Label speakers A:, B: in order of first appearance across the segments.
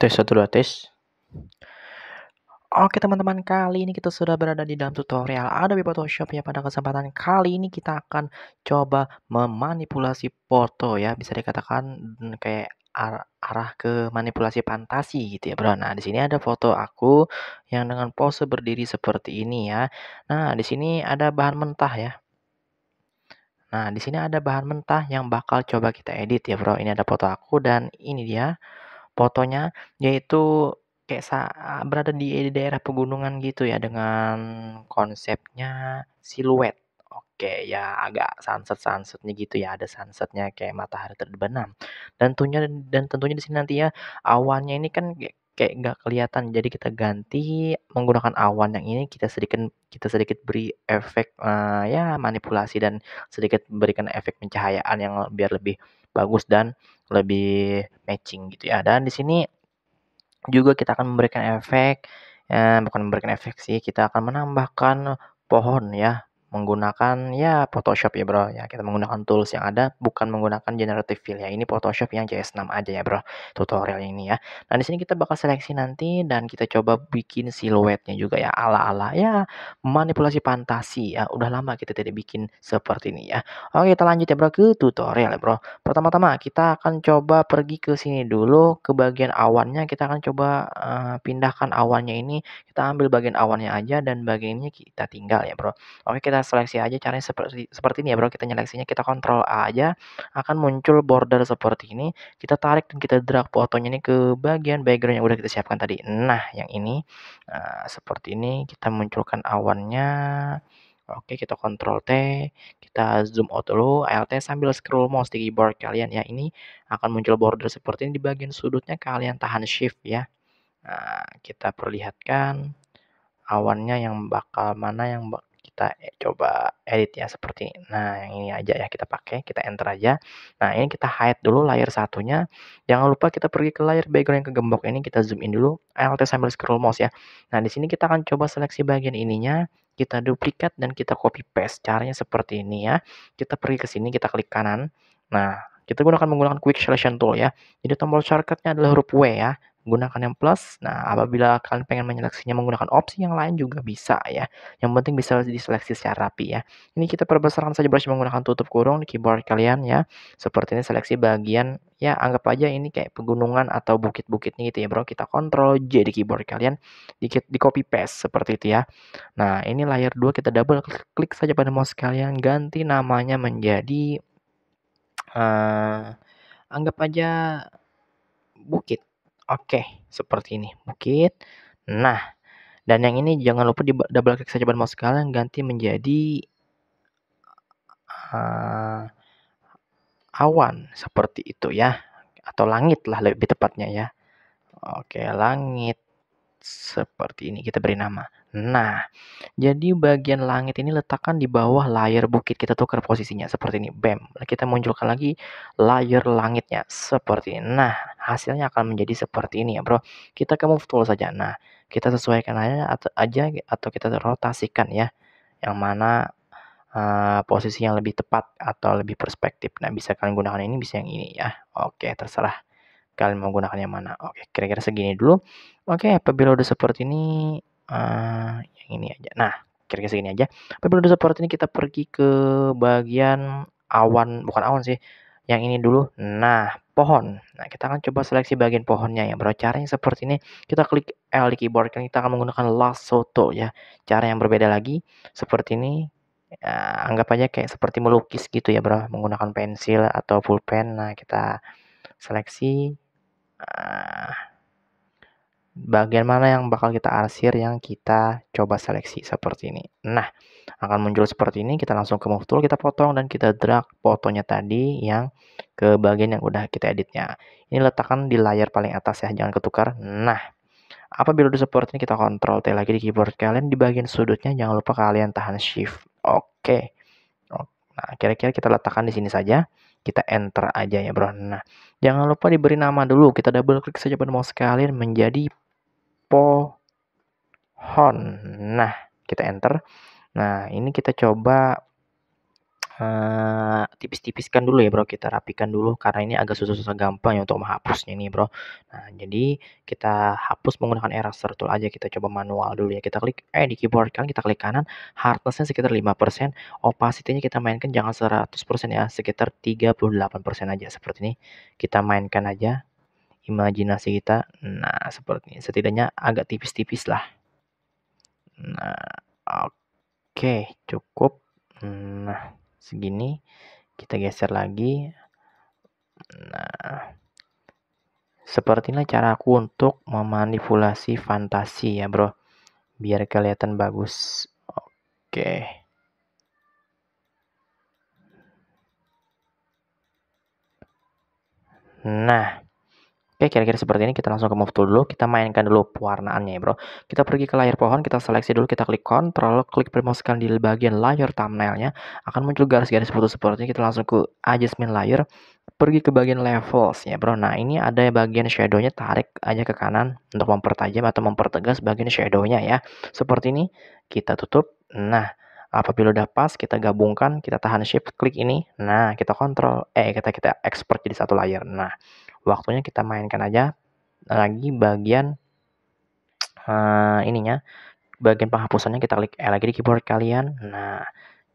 A: Tes satu dua tes. Oke teman-teman, kali ini kita sudah berada di dalam tutorial Adobe Photoshop ya. Pada kesempatan kali ini kita akan coba memanipulasi foto ya. Bisa dikatakan hmm, kayak arah ke manipulasi fantasi gitu ya bro. Nah di sini ada foto aku yang dengan pose berdiri seperti ini ya. Nah di sini ada bahan mentah ya. Nah di sini ada bahan mentah yang bakal coba kita edit ya bro. Ini ada foto aku dan ini dia fotonya yaitu kayak sa- ah, berada di daerah pegunungan gitu ya dengan konsepnya siluet. Oke ya agak sunset-sunsetnya gitu ya ada sunsetnya kayak matahari terbenam. Dan tentunya dan tentunya di sini nanti ya awannya ini kan kayak kayak nggak kelihatan jadi kita ganti menggunakan awan yang ini kita sedikit kita sedikit beri efek uh, ya manipulasi dan sedikit berikan efek pencahayaan yang biar lebih bagus dan lebih matching gitu ya. Dan di sini juga kita akan memberikan efek eh, bukan memberikan efek sih, kita akan menambahkan pohon ya menggunakan ya Photoshop ya bro ya kita menggunakan tools yang ada bukan menggunakan generative fill ya ini Photoshop yang cs 6 aja ya bro tutorial ini ya nah di sini kita bakal seleksi nanti dan kita coba bikin siluetnya juga ya ala-ala ya manipulasi fantasi ya udah lama kita tidak bikin seperti ini ya oke kita lanjut ya bro ke tutorial ya bro pertama-tama kita akan coba pergi ke sini dulu ke bagian awannya kita akan coba uh, pindahkan awannya ini kita ambil bagian awannya aja dan bagian ini kita tinggal ya bro oke kita seleksi aja caranya seperti seperti ini ya bro kita nyeleksinya kita kontrol A aja akan muncul border seperti ini kita tarik dan kita drag fotonya ini ke bagian background yang udah kita siapkan tadi nah yang ini nah, seperti ini kita munculkan awannya Oke, kita kontrol T, kita zoom out dulu, ALT sambil scroll mouse di keyboard kalian ya. Ini akan muncul border seperti ini di bagian sudutnya kalian tahan shift ya. Nah, kita perlihatkan awannya yang bakal mana yang bak kita ya, coba edit ya seperti ini. Nah, yang ini aja ya kita pakai, kita enter aja. Nah, ini kita hide dulu layer satunya. Jangan lupa kita pergi ke layer background yang kegembok ini, kita zoom in dulu, Alt sambil scroll mouse ya. Nah, di sini kita akan coba seleksi bagian ininya, kita duplikat dan kita copy paste. Caranya seperti ini ya. Kita pergi ke sini, kita klik kanan. Nah, kita gunakan menggunakan quick selection tool ya. Jadi tombol shortcutnya adalah huruf W ya gunakan yang plus. Nah, apabila kalian pengen menyeleksinya menggunakan opsi yang lain juga bisa ya. Yang penting bisa diseleksi secara rapi ya. Ini kita perbesarkan saja brush menggunakan tutup kurung di keyboard kalian ya. Seperti ini seleksi bagian ya anggap aja ini kayak pegunungan atau bukit-bukitnya gitu ya bro. Kita kontrol J di keyboard kalian, dikit di copy paste seperti itu ya. Nah, ini layar 2 kita double klik saja pada mouse kalian, ganti namanya menjadi uh, anggap aja bukit Oke, seperti ini. Bukit. Nah, dan yang ini jangan lupa di double klik saja mouse kalian ganti menjadi uh, awan seperti itu ya atau langit lah lebih tepatnya ya. Oke, langit seperti ini. Kita beri nama. Nah, jadi bagian langit ini letakkan di bawah layar bukit. Kita tukar posisinya seperti ini. Bam. Kita munculkan lagi layar langitnya seperti ini. Nah, hasilnya akan menjadi seperti ini ya, Bro. Kita ke move tool saja. Nah, kita sesuaikan aja atau aja atau kita rotasikan ya. Yang mana uh, posisi yang lebih tepat atau lebih perspektif. Nah, bisa kalian gunakan ini, bisa yang ini ya. Oke, terserah kalian menggunakan yang mana. Oke, kira-kira segini dulu. Oke, apabila udah seperti ini, uh, yang ini aja. Nah, kira-kira segini aja. Apabila udah seperti ini, kita pergi ke bagian awan, bukan awan sih, yang ini dulu. Nah, pohon. Nah, kita akan coba seleksi bagian pohonnya ya. Bro, caranya seperti ini. Kita klik L di keyboard kan kita akan menggunakan lasso tool ya. Cara yang berbeda lagi seperti ini. Ya, anggap aja kayak seperti melukis gitu ya, Bro, menggunakan pensil atau pulpen. Nah, kita seleksi Eh, bagian mana yang bakal kita arsir yang kita coba seleksi seperti ini. Nah, akan muncul seperti ini, kita langsung ke move tool, kita potong dan kita drag fotonya tadi yang ke bagian yang udah kita editnya. Ini letakkan di layar paling atas ya, jangan ketukar. Nah, apabila udah seperti ini kita kontrol T lagi di keyboard kalian, di bagian sudutnya jangan lupa kalian tahan shift. Oke. Okay. Nah, kira-kira kita letakkan di sini saja kita enter aja ya bro. Nah, jangan lupa diberi nama dulu. Kita double klik saja pada mouse kalian menjadi pohon. Nah, kita enter. Nah, ini kita coba Eh, tipis-tipiskan dulu ya bro kita rapikan dulu karena ini agak susah-susah gampang ya untuk menghapusnya nih bro nah jadi kita hapus menggunakan eraser tool aja kita coba manual dulu ya kita klik eh di keyboard kan kita klik kanan hardnessnya sekitar 5% opacity-nya kita mainkan jangan 100% ya sekitar 38% aja seperti ini kita mainkan aja imajinasi kita nah seperti ini setidaknya agak tipis-tipis lah nah oke okay, cukup nah segini kita geser lagi nah seperti ini cara aku untuk memanipulasi fantasi ya bro biar kelihatan bagus oke nah Oke, kira-kira seperti ini kita langsung ke move tool dulu. Kita mainkan dulu pewarnaannya ya bro. Kita pergi ke layar pohon, kita seleksi dulu, kita klik control. klik premoskan di bagian layar thumbnailnya. Akan muncul garis-garis foto seperti ini. Kita langsung ke adjustment layer, pergi ke bagian levels ya bro. Nah ini ada bagian shadow-nya. tarik aja ke kanan untuk mempertajam atau mempertegas bagian shadow-nya ya. Seperti ini, kita tutup. Nah, apabila udah pas kita gabungkan kita tahan shift klik ini nah kita kontrol eh kita kita export jadi satu layer nah waktunya kita mainkan aja lagi bagian uh, ininya bagian penghapusannya kita klik E lagi di keyboard kalian nah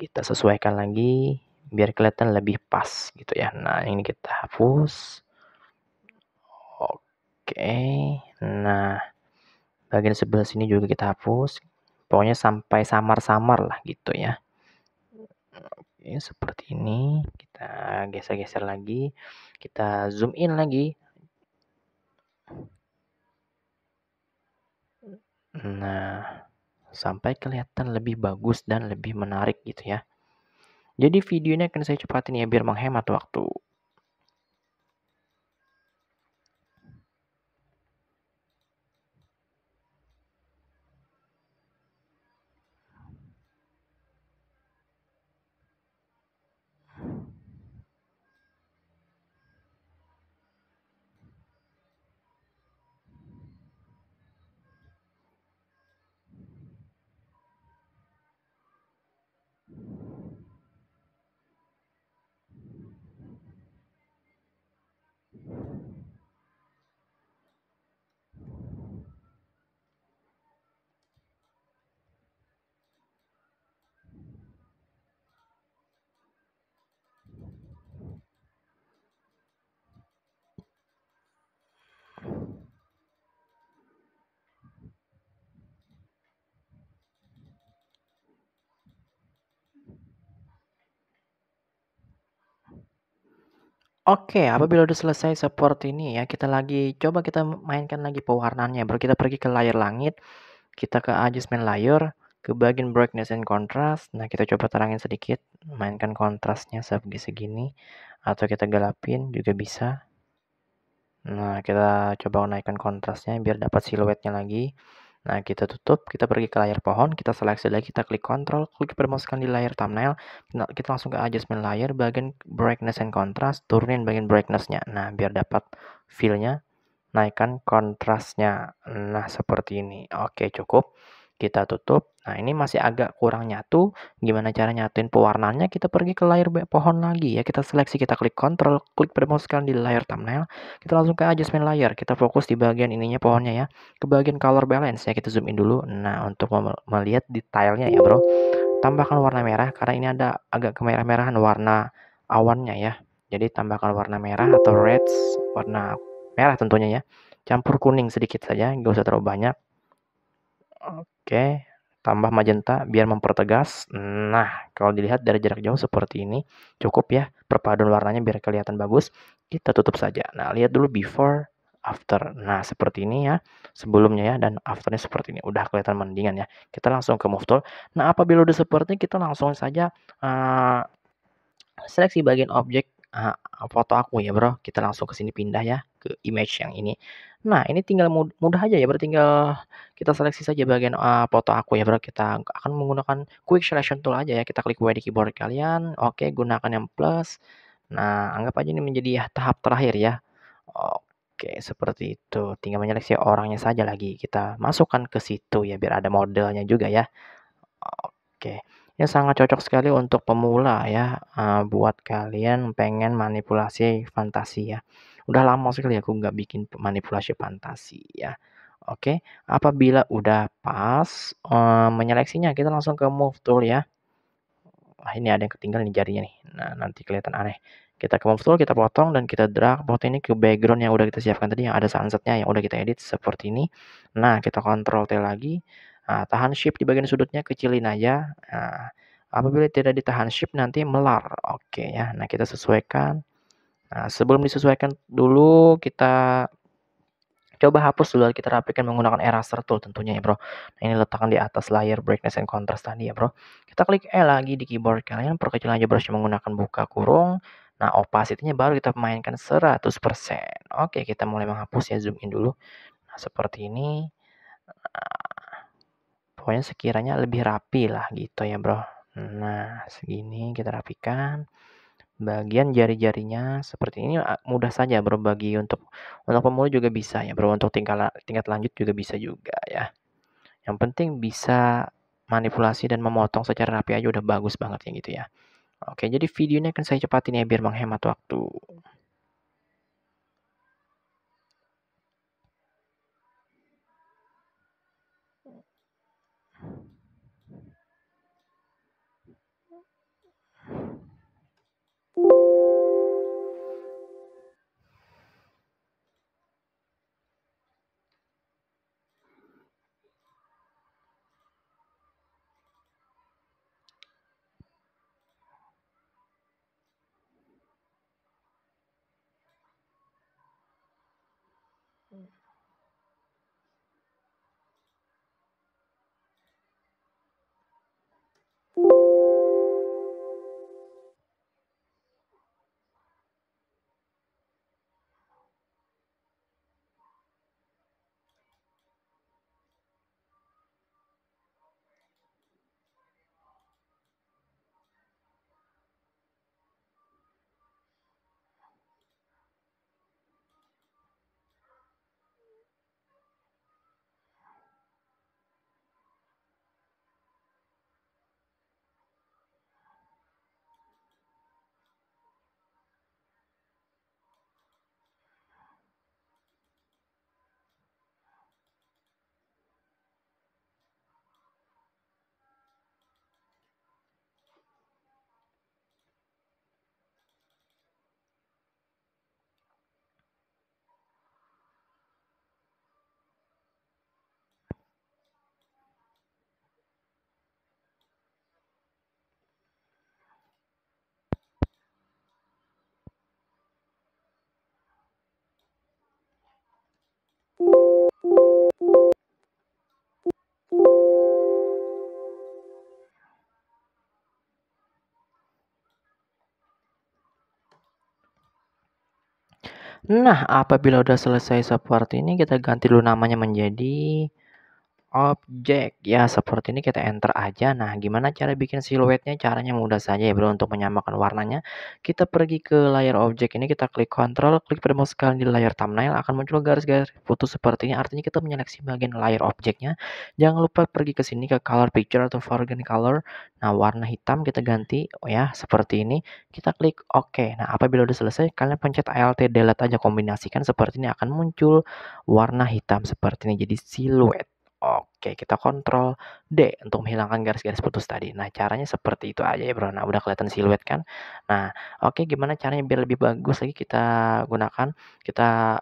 A: kita sesuaikan lagi biar kelihatan lebih pas gitu ya nah ini kita hapus oke nah bagian sebelah sini juga kita hapus pokoknya sampai samar-samar lah gitu ya ya seperti ini kita geser-geser lagi kita zoom in lagi nah sampai kelihatan lebih bagus dan lebih menarik gitu ya jadi videonya akan saya cepatin ya biar menghemat waktu Oke, apabila udah selesai support ini ya, kita lagi coba kita mainkan lagi pewarnaannya. Baru kita pergi ke layer langit, kita ke adjustment layer, ke bagian brightness and contrast. Nah, kita coba terangin sedikit, mainkan kontrasnya segini atau kita gelapin juga bisa. Nah, kita coba naikkan kontrasnya biar dapat siluetnya lagi. Nah, kita tutup, kita pergi ke layar pohon, kita seleksi lagi, kita klik Ctrl, klik permasukan di layar thumbnail, kita langsung ke adjustment layer, bagian brightness and contrast, turunin bagian brightnessnya. Nah, biar dapat feel-nya, naikkan kontrasnya. Nah, seperti ini. Oke, cukup. Kita tutup. Nah, ini masih agak kurang nyatu. Gimana cara nyatuin pewarnaannya? Kita pergi ke layar pohon lagi ya. Kita seleksi, kita klik Ctrl, klik pada mouse di layar thumbnail. Kita langsung ke adjustment layer. Kita fokus di bagian ininya pohonnya ya. Ke bagian color balance ya. Kita zoom in dulu. Nah, untuk melihat detailnya ya, Bro. Tambahkan warna merah karena ini ada agak kemerah-merahan warna awannya ya. Jadi tambahkan warna merah atau reds, warna merah tentunya ya. Campur kuning sedikit saja, nggak usah terlalu banyak. Oke tambah magenta biar mempertegas. Nah, kalau dilihat dari jarak jauh seperti ini, cukup ya perpaduan warnanya biar kelihatan bagus. Kita tutup saja. Nah, lihat dulu before, after. Nah, seperti ini ya. Sebelumnya ya, dan afternya seperti ini. Udah kelihatan mendingan ya. Kita langsung ke move tool. Nah, apabila udah seperti ini, kita langsung saja uh, seleksi bagian objek uh, foto aku ya bro. Kita langsung ke sini pindah ya ke image yang ini. Nah, ini tinggal mud mudah aja ya, berarti tinggal kita seleksi saja bagian uh, foto aku ya, berarti kita akan menggunakan quick selection tool aja ya. Kita klik W di keyboard kalian, oke, gunakan yang plus. Nah, anggap aja ini menjadi tahap terakhir ya. Oke, seperti itu. Tinggal menyeleksi orangnya saja lagi. Kita masukkan ke situ ya, biar ada modelnya juga ya. Oke ini sangat cocok sekali untuk pemula ya uh, buat kalian pengen manipulasi fantasi ya udah lama sekali aku nggak bikin manipulasi fantasi ya. Oke, apabila udah pas uh, menyeleksinya kita langsung ke move tool ya. Wah, ini ada yang ketinggalan di jarinya nih. Nah, nanti kelihatan aneh. Kita ke move tool, kita potong dan kita drag foto ini ke background yang udah kita siapkan tadi yang ada sunsetnya yang udah kita edit seperti ini. Nah, kita kontrol T lagi. Nah, tahan shift di bagian sudutnya kecilin aja. Nah, apabila tidak ditahan shift nanti melar. Oke ya. Nah, kita sesuaikan. Nah, sebelum disesuaikan dulu kita coba hapus dulu kita rapikan menggunakan eraser tool tentunya ya bro nah, ini letakkan di atas layer brightness and contrast tadi ya bro kita klik E lagi di keyboard kalian perkecil aja brushnya menggunakan buka kurung nah opacity-nya baru kita mainkan 100% oke kita mulai menghapus ya zoom in dulu nah seperti ini nah, pokoknya sekiranya lebih rapi lah gitu ya bro nah segini kita rapikan Bagian jari-jarinya seperti ini ah, mudah saja berbagi untuk untuk pemula juga bisa ya, Bro, untuk tingkat tingkat lanjut juga bisa juga ya. Yang penting bisa manipulasi dan memotong secara rapi aja udah bagus banget ya gitu ya. Oke, jadi videonya akan saya cepatin ya biar menghemat waktu. Nah, apabila sudah selesai seperti ini, kita ganti dulu namanya menjadi objek ya seperti ini kita enter aja nah gimana cara bikin siluetnya caranya mudah saja ya bro untuk menyamakan warnanya kita pergi ke layar objek ini kita klik kontrol klik pada mouse kalian di layar thumbnail akan muncul garis-garis putus seperti ini artinya kita menyeleksi bagian layar objeknya jangan lupa pergi ke sini ke color picture atau foreground color nah warna hitam kita ganti oh ya seperti ini kita klik ok nah apabila udah selesai kalian pencet alt delete aja kombinasikan seperti ini akan muncul warna hitam seperti ini jadi siluet Oke, kita kontrol D untuk menghilangkan garis-garis putus tadi. Nah, caranya seperti itu aja ya, Bro. Nah, udah kelihatan siluet kan? Nah, oke, gimana caranya biar lebih bagus lagi kita gunakan? Kita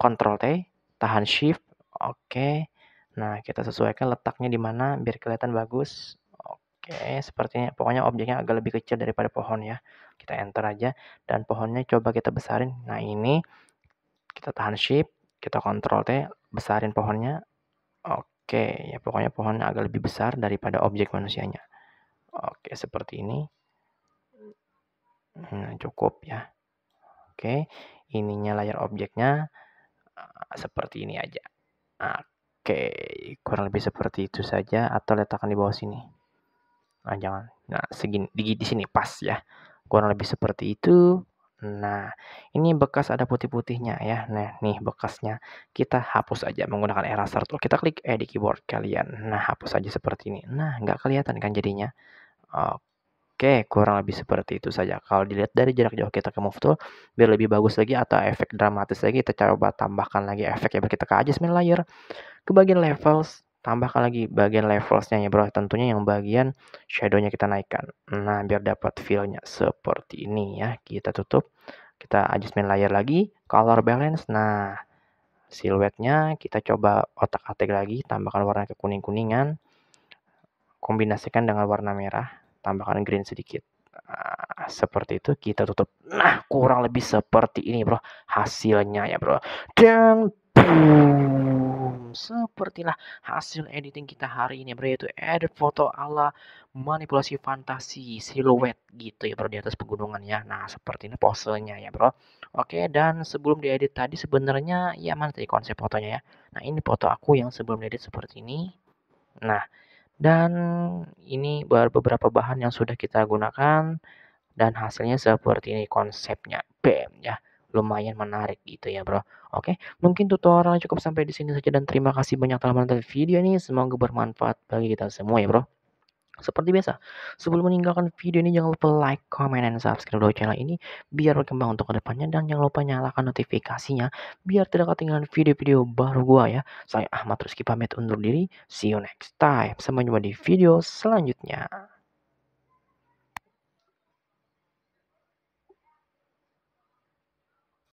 A: kontrol T, tahan shift. Oke. Nah, kita sesuaikan letaknya di mana biar kelihatan bagus. Oke, sepertinya pokoknya objeknya agak lebih kecil daripada pohon ya. Kita enter aja dan pohonnya coba kita besarin. Nah, ini kita tahan shift, kita kontrol T, besarin pohonnya. Oke. Oke, ya pokoknya pohonnya agak lebih besar daripada objek manusianya. Oke, seperti ini. Nah, cukup ya. Oke, ininya layar objeknya eh, seperti ini aja. Oke, kurang lebih seperti itu saja atau letakkan di bawah sini. Nah, jangan. Nah, segini di sini pas ya. Kurang lebih seperti itu. Nah, ini bekas ada putih-putihnya ya. Nah, nih bekasnya. Kita hapus aja menggunakan eraser tool. Oh, kita klik E di keyboard kalian. Nah, hapus aja seperti ini. Nah, nggak kelihatan kan jadinya. Oke, kurang lebih seperti itu saja. Kalau dilihat dari jarak jauh kita ke move tool, biar lebih bagus lagi atau efek dramatis lagi, kita coba tambahkan lagi efek ya. kita ke adjustment layer, ke bagian levels, tambahkan lagi bagian levelsnya ya bro tentunya yang bagian shadownya kita naikkan nah biar dapat feelnya seperti ini ya kita tutup kita adjustment layer lagi color balance nah siluetnya kita coba otak-atik lagi tambahkan warna kekuning-kuningan kombinasikan dengan warna merah tambahkan green sedikit Nah, seperti itu kita tutup. Nah, kurang lebih seperti ini, bro. Hasilnya ya, bro. Dan boom sepertilah hasil editing kita hari ini bro yaitu edit foto ala manipulasi fantasi siluet gitu ya bro di atas pegunungan ya nah seperti ini posenya ya bro oke dan sebelum diedit tadi sebenarnya ya mana tadi konsep fotonya ya nah ini foto aku yang sebelum diedit seperti ini nah dan ini beberapa bahan yang sudah kita gunakan dan hasilnya seperti ini konsepnya bam ya lumayan menarik gitu ya bro. Oke, mungkin tutorial cukup sampai di sini saja dan terima kasih banyak telah menonton video ini. Semoga bermanfaat bagi kita semua ya bro. Seperti biasa, sebelum meninggalkan video ini jangan lupa like, comment, dan subscribe dulu channel ini biar berkembang untuk kedepannya dan jangan lupa nyalakan notifikasinya biar tidak ketinggalan video-video baru gua ya. Saya Ahmad Rizky pamit undur diri, see you next time. Sampai jumpa di video selanjutnya.